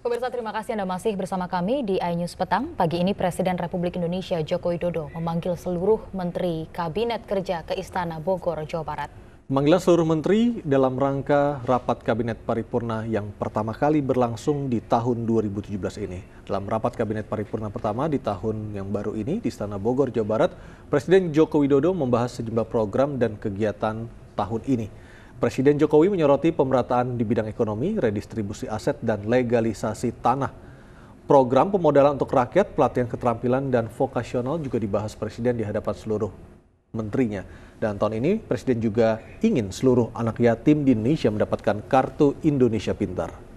Pemirsa terima kasih Anda masih bersama kami di iNews Petang. Pagi ini Presiden Republik Indonesia Joko Widodo memanggil seluruh Menteri Kabinet Kerja ke Istana Bogor, Jawa Barat. Memanggil seluruh Menteri dalam rangka rapat Kabinet Paripurna yang pertama kali berlangsung di tahun 2017 ini. Dalam rapat Kabinet Paripurna pertama di tahun yang baru ini di Istana Bogor, Jawa Barat, Presiden Joko Widodo membahas sejumlah program dan kegiatan tahun ini. Presiden Jokowi menyoroti pemerataan di bidang ekonomi, redistribusi aset, dan legalisasi tanah. Program pemodalan untuk rakyat, pelatihan keterampilan, dan vokasional juga dibahas Presiden di hadapan seluruh menterinya. Dan tahun ini Presiden juga ingin seluruh anak yatim di Indonesia mendapatkan kartu Indonesia Pintar.